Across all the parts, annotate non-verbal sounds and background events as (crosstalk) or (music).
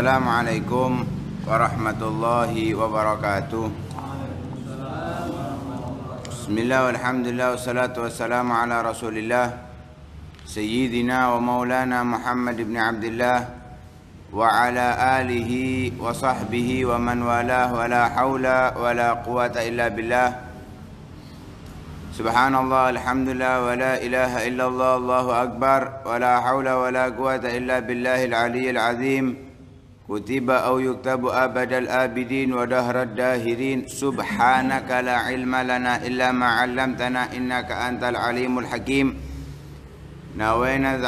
Assalamualaikum warahmatullahi wabarakatuh Bismillah walhamdulillah wassalatu wassalamu ala rasulillah Sayyidina wa maulana Muhammad ibn Abdullah Wa ala alihi wa sahbihi wa man walah Wa la hawla wa la quwata illa billah سبحان الله الحمد لله ولا إله إلا الله الله أكبر ولا حول ولا قوة إلا بالله العلي العظيم كتب أو يكتب أبد الآبدين ودهر الداهرين سبحانك لا علم لنا إلا ما علمتنا إنك أنت العليم الحكيم نوينا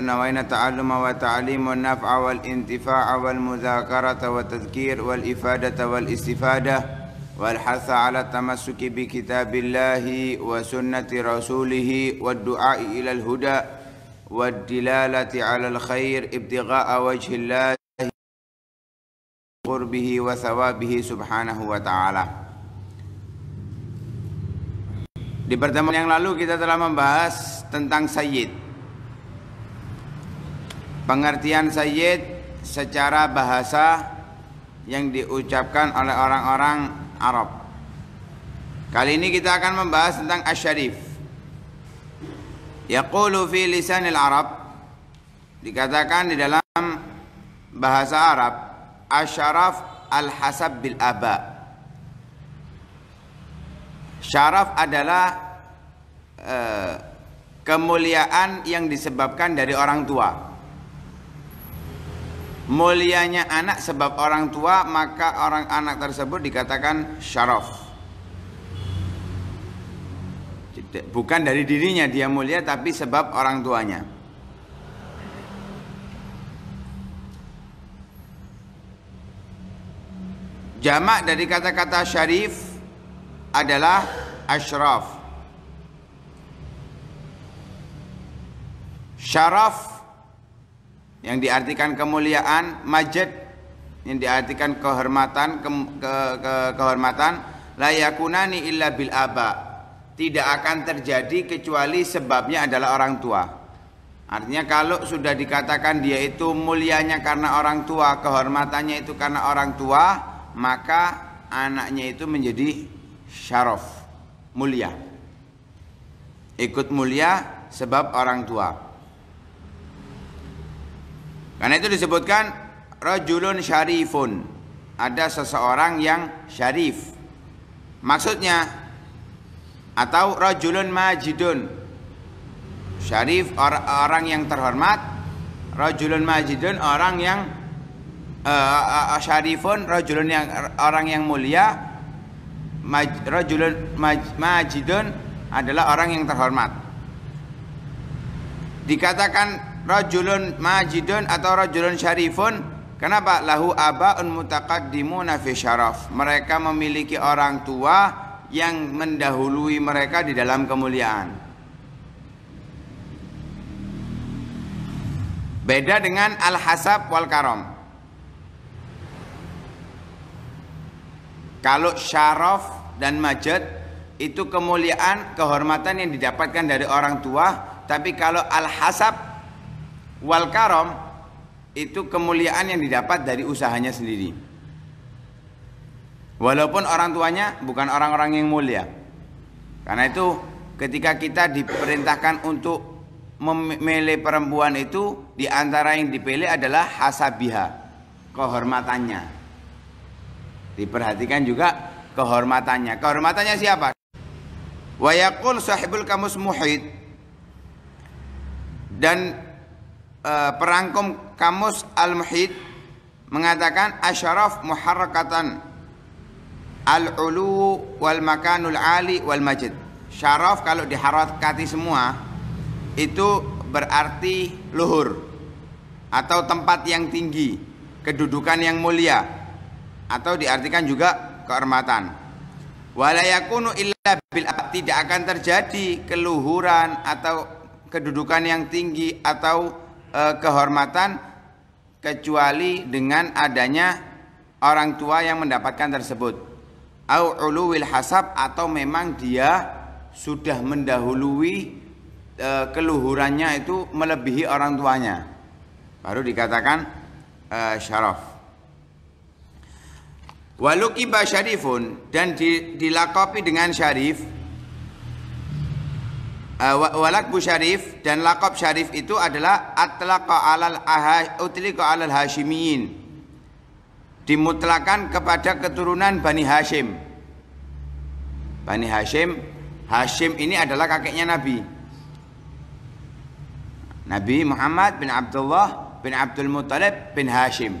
نوينا التعلم والتعليم والنفع والانتفاع والمذاكرة والتذكير والإفادة والاستفادة والحث على التمسك بكتاب الله وسنة رسوله والدعاء إلى الهدى والدلالة على الخير ابتغاء وجه الله qurbihi wa sawabihi subhanahu wa ta'ala Di pertemuan yang lalu kita telah membahas tentang sayyid Pengertian sayyid secara bahasa yang diucapkan oleh orang-orang Arab Kali ini kita akan membahas tentang asyarif Yaqulu fi lisanil Arab Dikatakan di dalam bahasa Arab asyaraf al-hasab bil aba. Syaraf adalah eh, kemuliaan yang disebabkan dari orang tua. Mulianya anak sebab orang tua, maka orang anak tersebut dikatakan syaraf. Bukan dari dirinya dia mulia, tapi sebab orang tuanya. Jamak dari kata-kata syarif adalah asyraf. Syaraf yang diartikan kemuliaan, majid yang diartikan kehormatan, ke, ke, ke, kehormatan layakunani illa bil aba. Tidak akan terjadi kecuali sebabnya adalah orang tua. Artinya kalau sudah dikatakan dia itu mulianya karena orang tua, kehormatannya itu karena orang tua, maka anaknya itu menjadi syaraf mulia ikut mulia sebab orang tua karena itu disebutkan rajulun syarifun ada seseorang yang syarif maksudnya atau rajulun majidun syarif orang yang terhormat rajulun majidun orang yang uh, syarifun rajulun yang orang yang mulia maj, rajulun maj, majidun adalah orang yang terhormat dikatakan rajulun majidun atau rajulun syarifun kenapa lahu abaun mutaqaddimuna fi syaraf mereka memiliki orang tua yang mendahului mereka di dalam kemuliaan beda dengan al-hasab wal karam Kalau syaraf dan majad itu kemuliaan, kehormatan yang didapatkan dari orang tua. Tapi kalau al-hasab wal karom itu kemuliaan yang didapat dari usahanya sendiri. Walaupun orang tuanya bukan orang-orang yang mulia. Karena itu ketika kita diperintahkan untuk memilih perempuan itu di antara yang dipilih adalah hasabiha, kehormatannya. Diperhatikan juga kehormatannya. Kehormatannya siapa? Wayakul sahibul kamus muhid dan e, perangkum kamus al-muhid mengatakan asyaraf muharrakatan al-ulu wal makanul ali wal majid. Syaraf kalau diharakati semua itu berarti luhur atau tempat yang tinggi, kedudukan yang mulia, atau diartikan juga kehormatan. Walayakunu illa bil tidak akan terjadi keluhuran atau kedudukan yang tinggi atau e, kehormatan kecuali dengan adanya orang tua yang mendapatkan tersebut. Au uluwil hasab atau memang dia sudah mendahului e, keluhurannya itu melebihi orang tuanya. Baru dikatakan e, syaraf. Walukiba syarifun dan dilakopi dengan syarif uh, eh, Walakbu syarif dan lakop syarif itu adalah Atlaqa alal, aha, utliqa alal hashimiyin Dimutlakan kepada keturunan Bani Hashim Bani Hashim Hashim ini adalah kakeknya Nabi Nabi Muhammad bin Abdullah bin Abdul Muttalib bin Hashim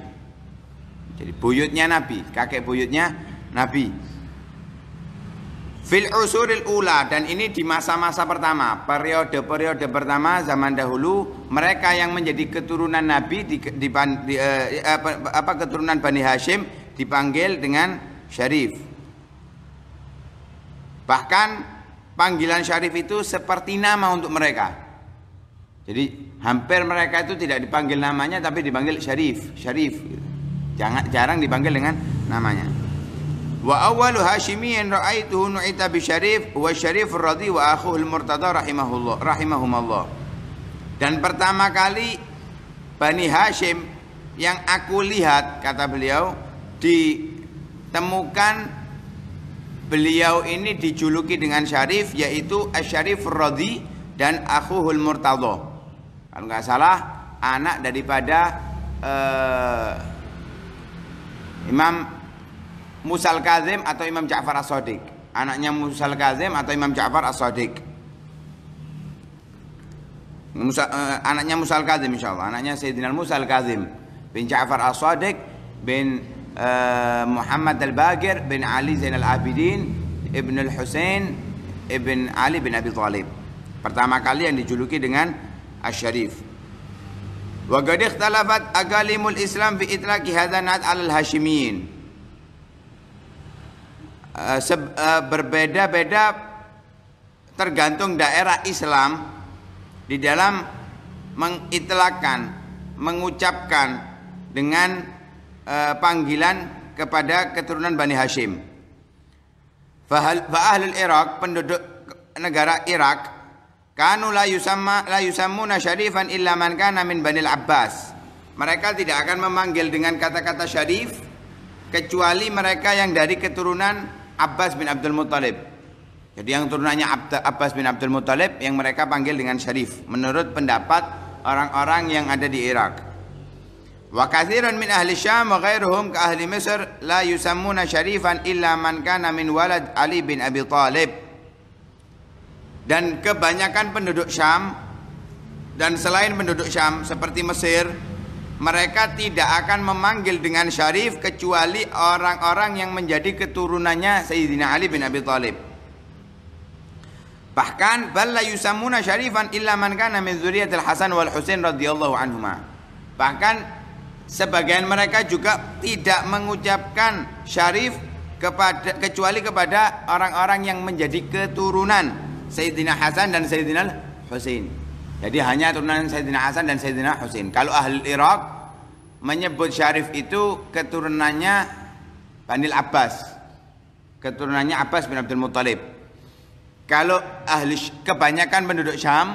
jadi buyutnya Nabi, kakek buyutnya Nabi. Fil usuril ula dan ini di masa-masa pertama, periode-periode pertama zaman dahulu mereka yang menjadi keturunan Nabi di, di, di eh, eh apa, keturunan Bani Hashim dipanggil dengan syarif. Bahkan panggilan syarif itu seperti nama untuk mereka. Jadi hampir mereka itu tidak dipanggil namanya tapi dipanggil syarif, syarif gitu. Jangan jarang dipanggil dengan namanya. Wa awwalu Hashimiyin ra'aituhu nu'ita bi Syarif wa Syarif radhi wa akhuhu al-Murtada rahimahullah rahimahumallah. Dan pertama kali Bani Hashim yang aku lihat kata beliau ditemukan beliau ini dijuluki dengan Syarif yaitu Asy-Syarif radhi dan akhuhul Murtada. Kalau nggak salah anak daripada uh, Imam Musal kazim atau Imam Ja'far As-Sadiq anaknya Musal kazim atau Imam Ja'far As-Sadiq Musa, uh, anaknya Musal Kazim, insya Allah, anaknya Sayyidina Musal kazim bin Ja'far As-Sadiq bin uh, Muhammad Al-Bagir bin Ali Zainal Al-Abidin Ibn Al-Husain Ibn Ali bin Abi Thalib pertama kali yang dijuluki dengan Asy-Syarif Wa qad ikhtalafat Islam fi itlaqi hadha al 'alal Hashimiyin. Eh, eh, berbeda-beda tergantung daerah Islam di dalam mengitlakan, mengucapkan dengan uh, panggilan kepada keturunan Bani Hashim. Fa ahlul Irak, penduduk negara Irak Kanu la yusamma la yusammuna syarifan illa man kana min Banil Abbas. Mereka tidak akan memanggil dengan kata-kata syarif kecuali mereka yang dari keturunan Abbas bin Abdul Muthalib. Jadi yang turunannya Abbas bin Abdul Muthalib yang mereka panggil dengan syarif menurut pendapat orang-orang yang ada di Irak. Wa katsirun min ahli Syam wa ghairuhum ka ahli Misr la yusammuna syarifan illa man kana min walad Ali bin Abi Thalib dan kebanyakan penduduk Syam dan selain penduduk Syam seperti Mesir mereka tidak akan memanggil dengan syarif kecuali orang-orang yang menjadi keturunannya Sayyidina Ali bin Abi Thalib. Bahkan balla yusamuna syarifan illa man kana min dzurriyyatil Hasan wal Husain radhiyallahu anhuma. Bahkan sebagian mereka juga tidak mengucapkan syarif kepada kecuali kepada orang-orang yang menjadi keturunan Sayyidina Hasan dan Sayyidina Husain. Jadi hanya turunan Sayyidina Hasan dan Sayyidina Husain. Kalau ahli Irak menyebut Syarif itu keturunannya Bani Abbas. Keturunannya Abbas bin Abdul Muttalib. Kalau ahli kebanyakan penduduk Syam,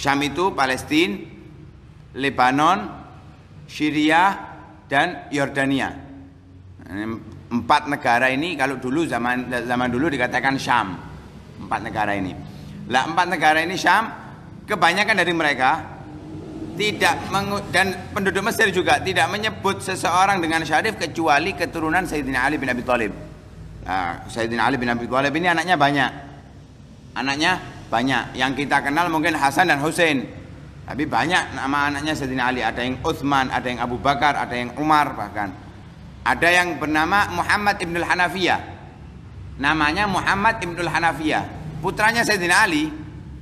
Syam itu Palestina, Lebanon, Syria dan Yordania. Empat negara ini kalau dulu zaman zaman dulu dikatakan Syam empat negara ini. Lah empat negara ini Syam, kebanyakan dari mereka tidak meng, dan penduduk Mesir juga tidak menyebut seseorang dengan syarif kecuali keturunan Sayyidina Ali bin Abi Thalib. Nah, Sayyidina Ali bin Abi Thalib ini anaknya banyak. Anaknya banyak. Yang kita kenal mungkin Hasan dan Hussein. Tapi banyak nama anaknya Sayyidina Ali. Ada yang Uthman, ada yang Abu Bakar, ada yang Umar bahkan. Ada yang bernama Muhammad Ibn Al-Hanafiyah namanya Muhammad Ibnul Hanafiyah putranya Sayyidina Ali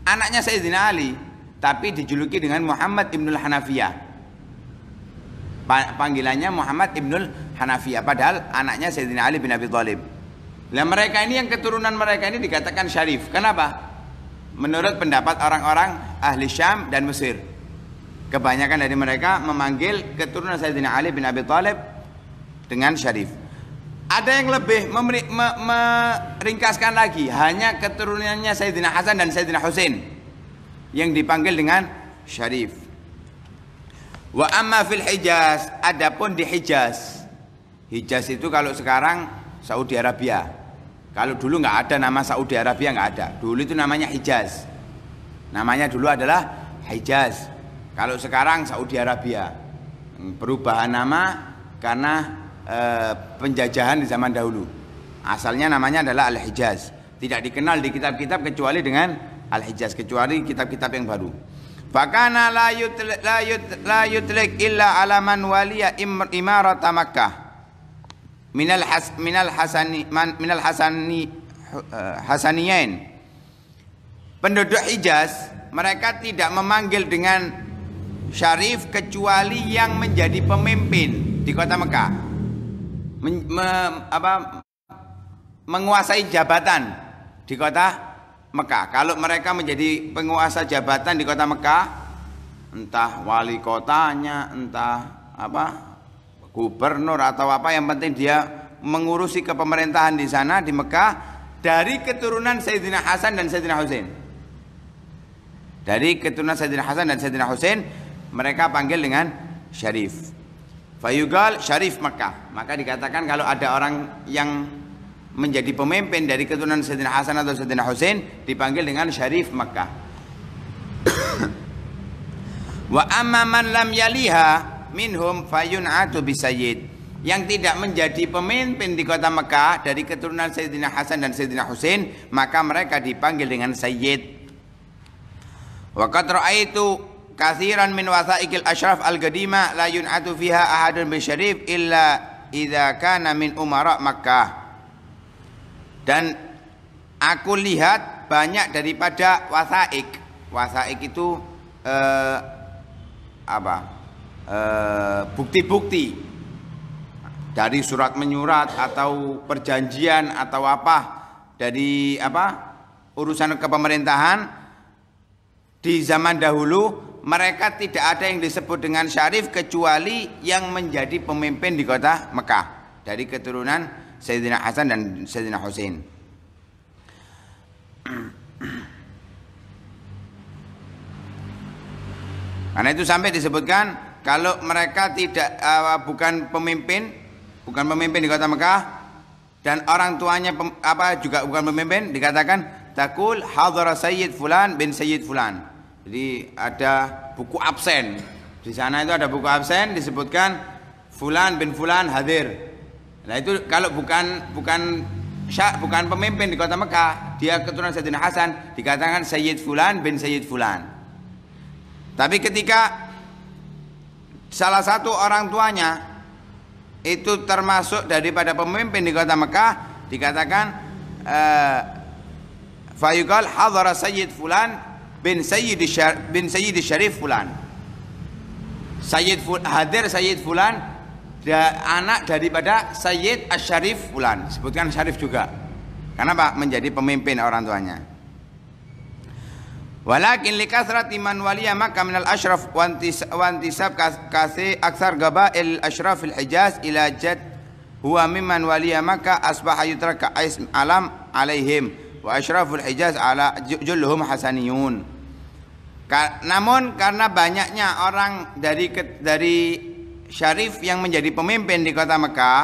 anaknya Sayyidina Ali tapi dijuluki dengan Muhammad Ibnul Hanafiyah panggilannya Muhammad Ibnul Hanafiyah padahal anaknya Sayyidina Ali bin Abi Thalib nah mereka ini yang keturunan mereka ini dikatakan syarif kenapa? menurut pendapat orang-orang ahli Syam dan Mesir kebanyakan dari mereka memanggil keturunan Sayyidina Ali bin Abi Thalib dengan syarif ada yang lebih meringkaskan lagi, hanya keturunannya Sayyidina Hasan dan Sayyidina Husain yang dipanggil dengan Syarif. Wa amma fil Hijaz, adapun di Hijaz. Hijaz itu kalau sekarang Saudi Arabia. Kalau dulu nggak ada nama Saudi Arabia nggak ada. Dulu itu namanya Hijaz. Namanya dulu adalah Hijaz. Kalau sekarang Saudi Arabia. Hmm, perubahan nama karena Eh, penjajahan di zaman dahulu. Asalnya namanya adalah Al-Hijaz. Tidak dikenal di kitab-kitab kecuali dengan Al-Hijaz, kecuali kitab-kitab yang baru. Fakana la yutlik, la illa ala man waliya imarata Makkah. Minal has minal hasani man, minal hasani uh, hasaniyain. Penduduk Hijaz mereka tidak memanggil dengan syarif kecuali yang menjadi pemimpin di kota Mekah men, me, apa, menguasai jabatan di kota Mekah. Kalau mereka menjadi penguasa jabatan di kota Mekah, entah wali kotanya, entah apa gubernur atau apa yang penting dia mengurusi kepemerintahan di sana di Mekah dari keturunan Sayyidina Hasan dan Sayyidina Husain. Dari keturunan Sayyidina Hasan dan Sayyidina Husain mereka panggil dengan Syarif. Fayugal Syarif Mekah. Maka dikatakan kalau ada orang yang menjadi pemimpin dari keturunan Sayyidina Hasan atau Sayyidina Hussein dipanggil dengan Syarif Mekah. (coughs) Wa amma man lam yaliha minhum fayun'atu bisayyid. Yang tidak menjadi pemimpin di kota Mekah dari keturunan Sayyidina Hasan dan Sayyidina Hussein, maka mereka dipanggil dengan Sayyid. Wa qad ra'aitu kathiran min wasaikil ashraf al gadima la yun'atu fiha ahadun syarif illa idza kana min umara Makkah. Dan aku lihat banyak daripada wasaik. Wasaik itu eh, apa? Eh, bukti-bukti eh, dari surat menyurat atau perjanjian atau apa dari apa urusan kepemerintahan di zaman dahulu mereka tidak ada yang disebut dengan syarif kecuali yang menjadi pemimpin di kota Mekah dari keturunan Sayyidina Hasan dan Sayyidina Hussein. Karena itu sampai disebutkan kalau mereka tidak uh, bukan pemimpin, bukan pemimpin di kota Mekah dan orang tuanya pem, apa juga bukan pemimpin dikatakan takul hadhara sayyid fulan bin sayyid fulan. Jadi ada buku absen. Di sana itu ada buku absen disebutkan fulan bin fulan hadir. Nah itu kalau bukan bukan syak, bukan pemimpin di kota Mekah, dia keturunan Sayyidina Hasan dikatakan Sayyid fulan bin Sayyid fulan. Tapi ketika salah satu orang tuanya itu termasuk daripada pemimpin di kota Mekah dikatakan eh, Fayuqal hadhara Sayyid fulan bin Sayyid Syar bin Sayyid Syarif fulan. Sayyid Ful, hadir Sayyid fulan da, anak daripada Sayyid Asy-Syarif fulan. Sebutkan Syarif juga. Karena Pak menjadi pemimpin orang tuanya. Walakin likasrati iman waliya maka minal asyraf wa antisab kasi aksar gabail asyrafil hijaz ila jad huwa mimman waliya maka asbaha yutraka alam alaihim wa al hijaz ala julluhum hasaniyun Ka namun karena banyaknya orang dari dari Syarif yang menjadi pemimpin di kota Mekah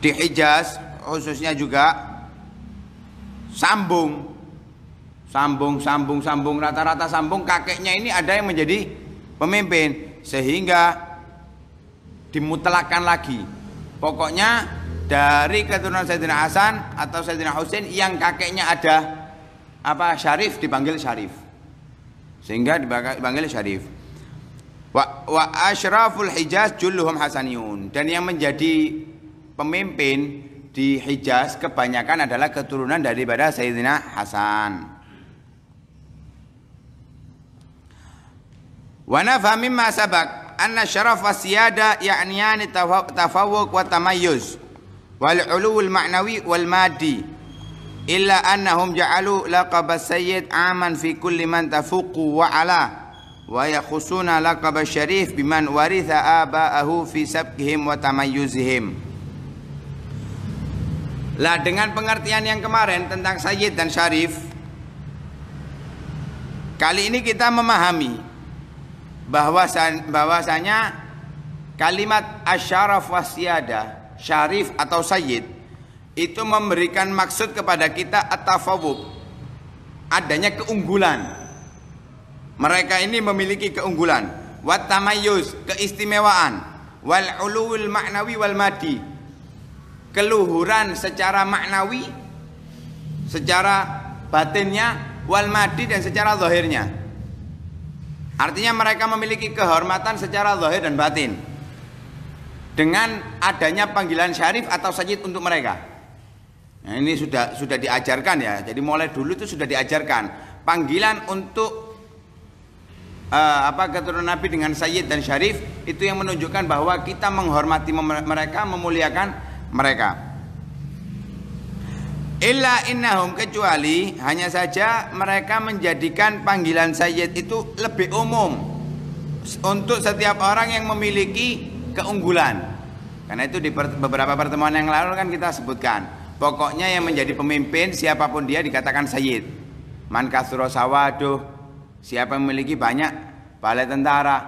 di Hijaz khususnya juga sambung sambung sambung sambung rata-rata sambung kakeknya ini ada yang menjadi pemimpin sehingga dimutlakan lagi pokoknya dari keturunan Sayyidina Hasan atau Sayyidina Husain yang kakeknya ada apa Syarif dipanggil Syarif. Sehingga dipanggil Syarif. Wa, wa ashraful Hijaz julluhum Hasaniyun. Dan yang menjadi pemimpin di Hijaz kebanyakan adalah keturunan daripada Sayyidina Hasan. Wa nafha mimma sabak anna syaraf wa siyada ya'niyani tafawuk wa tamayyuz wal ulul ma'nawi wal madi illa annahum ja'alu laqab sayyid aman fi kulli man tafuqu wa ala wa yakhusuna laqab syarif biman waritha aba'ahu fi sabqihim wa tamayyuzihim lah dengan pengertian yang kemarin tentang sayyid dan syarif kali ini kita memahami bahwasan, bahwasanya kalimat asyaraf wasiyada syarif atau sayyid itu memberikan maksud kepada kita at adanya keunggulan mereka ini memiliki keunggulan watamayus keistimewaan wal ulul maknawi wal madi keluhuran secara maknawi secara batinnya wal madi dan secara zahirnya artinya mereka memiliki kehormatan secara zahir dan batin dengan adanya panggilan syarif atau sajid untuk mereka Nah, ini sudah sudah diajarkan ya. Jadi mulai dulu itu sudah diajarkan panggilan untuk uh, apa keturunan Nabi dengan Sayyid dan Syarif itu yang menunjukkan bahwa kita menghormati mereka, memuliakan mereka. Illa innahum kecuali hanya saja mereka menjadikan panggilan Sayyid itu lebih umum untuk setiap orang yang memiliki keunggulan. Karena itu di beberapa pertemuan yang lalu kan kita sebutkan Pokoknya yang menjadi pemimpin siapapun dia dikatakan sayyid. Man kasuro sawaduh. Siapa yang memiliki banyak balai tentara.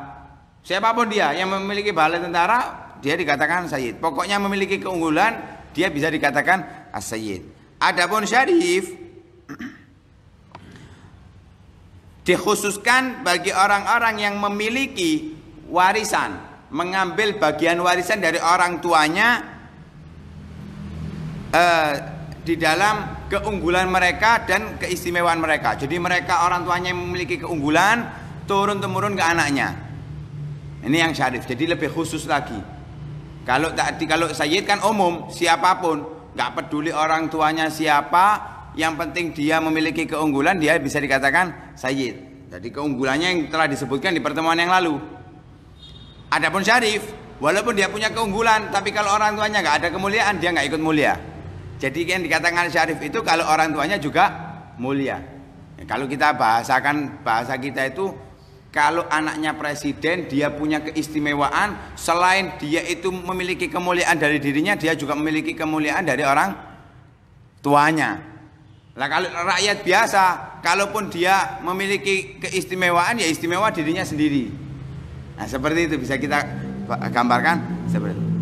Siapapun dia yang memiliki balai tentara dia dikatakan sayyid. Pokoknya memiliki keunggulan dia bisa dikatakan as-sayyid. Adapun syarif (clears throat) dikhususkan bagi orang-orang yang memiliki warisan, mengambil bagian warisan dari orang tuanya eh, di dalam keunggulan mereka dan keistimewaan mereka. Jadi mereka orang tuanya yang memiliki keunggulan turun temurun ke anaknya. Ini yang syarif. Jadi lebih khusus lagi. Kalau tadi kalau sayyid kan umum siapapun, nggak peduli orang tuanya siapa, yang penting dia memiliki keunggulan dia bisa dikatakan sayyid. Jadi keunggulannya yang telah disebutkan di pertemuan yang lalu. Adapun syarif, walaupun dia punya keunggulan, tapi kalau orang tuanya nggak ada kemuliaan, dia nggak ikut mulia. Jadi yang dikatakan syarif itu kalau orang tuanya juga mulia. Ya, kalau kita bahasakan bahasa kita itu kalau anaknya presiden dia punya keistimewaan selain dia itu memiliki kemuliaan dari dirinya dia juga memiliki kemuliaan dari orang tuanya. Nah kalau rakyat biasa, kalaupun dia memiliki keistimewaan ya istimewa dirinya sendiri. Nah, seperti itu bisa kita gambarkan seperti itu.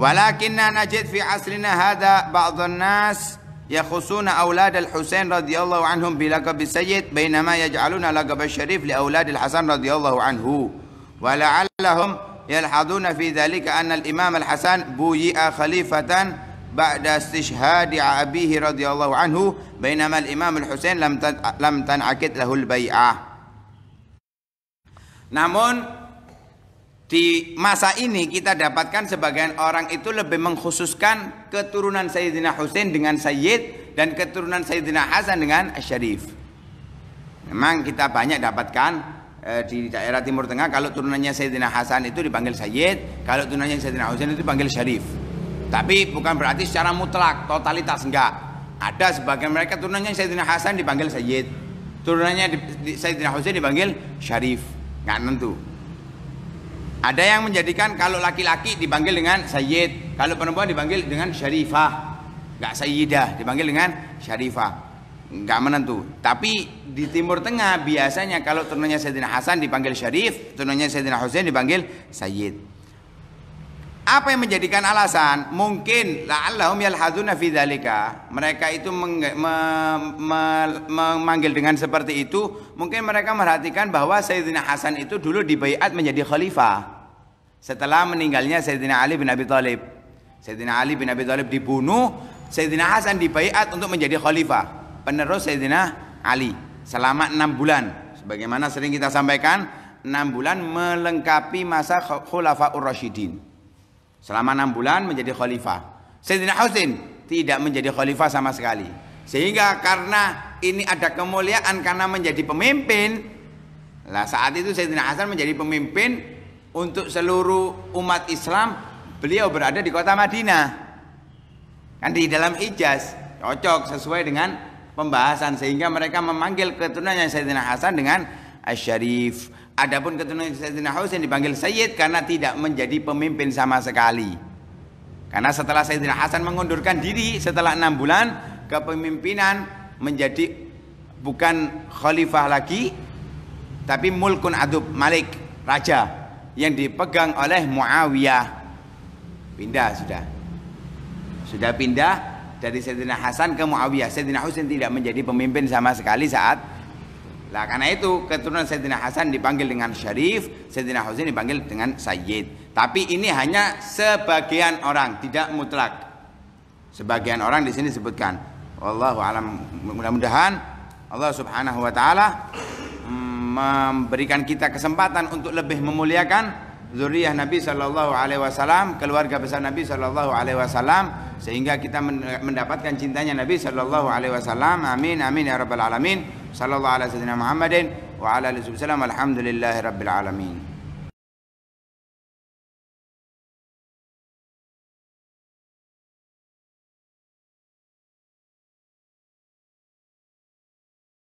ولكننا نجد في عصرنا هذا بعض الناس يخصون أولاد الحسين رضي الله عنهم بلقب السيد بينما يجعلون لقب الشريف لأولاد الحسن رضي الله عنه ولعلهم يلحظون في ذلك أن الإمام الحسن بويئ خليفة بعد استشهاد أبيه رضي الله عنه بينما الإمام الحسين لم تنعكد له البيعة. نعمون Di masa ini kita dapatkan sebagian orang itu lebih mengkhususkan keturunan Sayyidina Husain dengan Sayyid dan keturunan Sayyidina Hasan dengan Syarif. Memang kita banyak dapatkan eh, di daerah Timur Tengah kalau turunannya Sayyidina Hasan itu dipanggil Sayyid, kalau turunannya Sayyidina Husain itu dipanggil Syarif. Tapi bukan berarti secara mutlak totalitas enggak. Ada sebagian mereka turunannya Sayyidina Hasan dipanggil Sayyid, turunannya di, di, Sayyidina Husain dipanggil Syarif. Enggak tentu. Ada yang menjadikan kalau laki-laki dipanggil dengan sayyid, kalau perempuan dipanggil dengan syarifah. Enggak sayyidah, dipanggil dengan syarifah. Enggak menentu. Tapi di Timur Tengah biasanya kalau turunnya Sayyidina Hasan dipanggil syarif, turunnya Sayyidina Husain dipanggil sayyid. Apa yang menjadikan alasan? Mungkin la'allahum yalhazuna fi dzalika. Mereka itu memanggil dengan seperti itu, mungkin mereka merhatikan bahwa Sayyidina Hasan itu dulu dibaiat menjadi khalifah. Setelah meninggalnya Sayyidina Ali bin Abi Thalib. Sayyidina Ali bin Abi Thalib dibunuh, Sayyidina Hasan dibaiat untuk menjadi khalifah. Penerus Sayyidina Ali selama enam bulan. Sebagaimana sering kita sampaikan, enam bulan melengkapi masa khulafa ur-rasyidin Selama enam bulan menjadi khalifah. Sayyidina Husain tidak menjadi khalifah sama sekali. Sehingga karena ini ada kemuliaan karena menjadi pemimpin, lah saat itu Sayyidina Hasan menjadi pemimpin untuk seluruh umat Islam, beliau berada di kota Madinah. Kan di dalam Ijaz, cocok sesuai dengan pembahasan sehingga mereka memanggil keturunannya Sayyidina Hasan dengan Asy-Syarif. Adapun keturunan Sayyidina Husain dipanggil Sayyid karena tidak menjadi pemimpin sama sekali. Karena setelah Sayyidina Hasan mengundurkan diri setelah enam bulan kepemimpinan menjadi bukan khalifah lagi tapi mulkun adub malik raja yang dipegang oleh Muawiyah pindah sudah sudah pindah dari Sayyidina Hasan ke Muawiyah Sayyidina Husain tidak menjadi pemimpin sama sekali saat lah karena itu keturunan Sayyidina Hasan dipanggil dengan Syarif, Sayyidina Husain dipanggil dengan Sayyid. Tapi ini hanya sebagian orang, tidak mutlak. Sebagian orang di sini sebutkan. Wallahu alam mudah-mudahan Allah Subhanahu wa taala mm, memberikan kita kesempatan untuk lebih memuliakan zuriyah Nabi Shallallahu Alaihi Wasallam, keluarga besar Nabi Shallallahu Alaihi Wasallam, sehingga kita mendapatkan cintanya Nabi Shallallahu Alaihi Wasallam. Amin, amin ya rabbal alamin. صلى الله على سيدنا محمد وعلى اله وسلم الحمد لله رب العالمين